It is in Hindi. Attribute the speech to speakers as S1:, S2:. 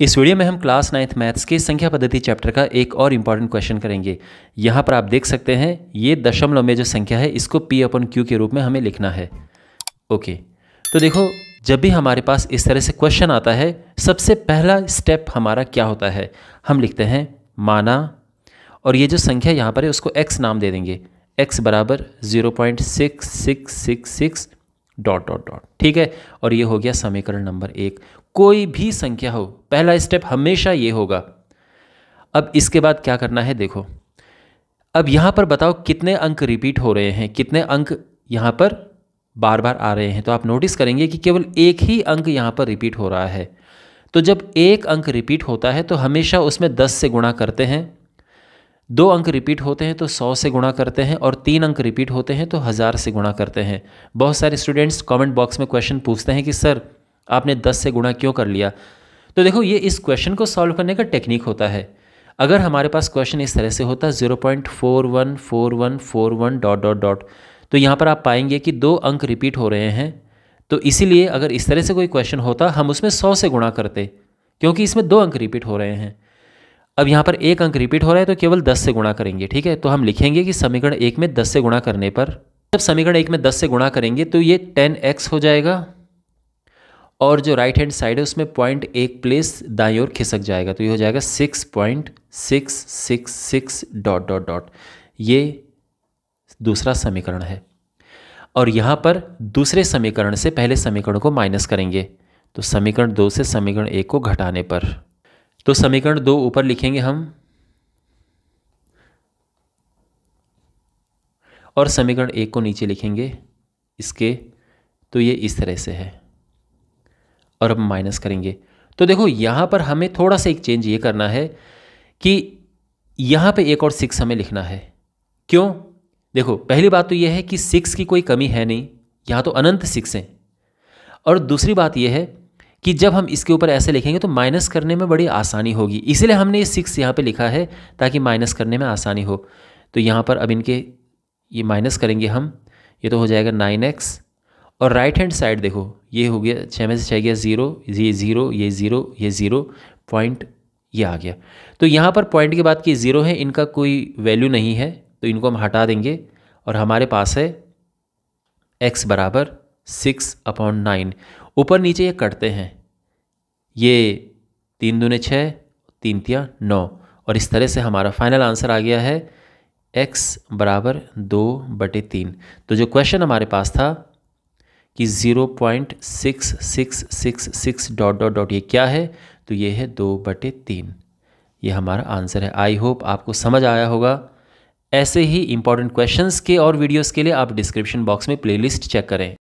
S1: इस वीडियो में हम क्लास नाइन्थ मैथ्स के संख्या पद्धति चैप्टर का एक और इम्पॉर्टेंट क्वेश्चन करेंगे यहाँ पर आप देख सकते हैं ये दशमलव में जो संख्या है इसको पी अपन क्यू के रूप में हमें लिखना है ओके तो देखो जब भी हमारे पास इस तरह से क्वेश्चन आता है सबसे पहला स्टेप हमारा क्या होता है हम लिखते हैं माना और ये जो संख्या यहाँ पर है उसको एक्स नाम दे देंगे एक्स बराबर zero point six six six six dot dot dot ठीक है और ये हो गया समीकरण नंबर एक कोई भी संख्या हो पहला स्टेप हमेशा ये होगा अब इसके बाद क्या करना है देखो अब यहां पर बताओ कितने अंक रिपीट हो रहे हैं कितने अंक यहां पर बार बार आ रहे हैं तो आप नोटिस करेंगे कि केवल एक ही अंक यहां पर रिपीट हो रहा है तो जब एक अंक रिपीट होता है तो हमेशा उसमें दस से गुणा करते हैं दो अंक रिपीट होते हैं तो सौ से गुणा करते हैं और तीन अंक रिपीट होते हैं तो हज़ार से गुणा करते हैं बहुत सारे स्टूडेंट्स कमेंट बॉक्स में क्वेश्चन पूछते हैं कि सर आपने दस से गुणा क्यों कर लिया तो देखो ये इस क्वेश्चन को सॉल्व करने का टेक्निक होता है अगर हमारे पास क्वेश्चन इस तरह से होता zero point four one four one four one dot dot dot तो यहाँ पर आप पाएंगे कि दो अंक रिपीट हो रहे हैं तो इसीलिए अगर इस तरह से कोई क्वेश्चन होता हम उसमें सौ से गुणा करते क्योंकि इसमें दो अंक रिपीट हो रहे हैं अब यहाँ पर एक अंक रिपीट हो रहा है तो केवल दस से गुणा करेंगे ठीक है तो हम लिखेंगे कि समीकरण एक में दस से गुणा करने पर जब समीकरण एक में दस से गुणा करेंगे तो ये टेन एक्स हो जाएगा और जो राइट हैंड साइड है उसमें पॉइंट एक प्लेस दाई ओर खिसक जाएगा तो ये हो जाएगा six point six six six dot dot dot ये दूसरा समीकरण है और यहाँ पर दूसरे समीकरण से पहले समीकरण को माइनस करेंगे तो समीकरण दो से समीकरण एक को घटाने पर तो समीकरण दो ऊपर लिखेंगे हम और समीकरण एक को नीचे लिखेंगे इसके तो ये इस तरह से है और अब माइनस करेंगे तो देखो यहाँ पर हमें थोड़ा सा एक चेंज ये करना है कि यहाँ पे एक और सिक्स हमें लिखना है क्यों देखो पहली बात तो यह है कि सिक्स की कोई कमी है नहीं यहाँ तो अनंत सिक्स हैं और दूसरी बात यह है कि जब हम इसके ऊपर ऐसे लिखेंगे तो माइनस करने में बड़ी आसानी होगी इसलिए हमने ये सिक्स यहाँ पे लिखा है ताकि माइनस करने में आसानी हो तो यहाँ पर अब इनके ये माइनस करेंगे हम ये तो हो जाएगा नाइन एक्स और राइट हैंड साइड देखो ये हो गया छः में से छः गया ज़ीरो ये ज़ीरो ये ज़ीरो ये ज़ीरो पॉइंट ये आ गया तो यहाँ पर पॉइंट के बाद कि ज़ीरो है इनका कोई वैल्यू नहीं है तो इनको हम हटा देंगे और हमारे पास है एक्स बराबर सिक्स अपॉन नाइन ऊपर नीचे ये कटते हैं ये तीन दूने छः तीन तिया नौ और इस तरह से हमारा फाइनल आंसर आ गया है एक्स बराबर दो बटे तीन तो जो क्वेश्चन हमारे पास था कि zero point six six six six dot dot dot ये क्या है तो ये है दो बटे तीन ये हमारा आंसर है आई होप आपको समझ आया होगा ऐसे ही इंपॉर्टेंट क्वेश्चंस के और वीडियोस के लिए आप डिस्क्रिप्शन बॉक्स में प्लेलिस्ट चेक करें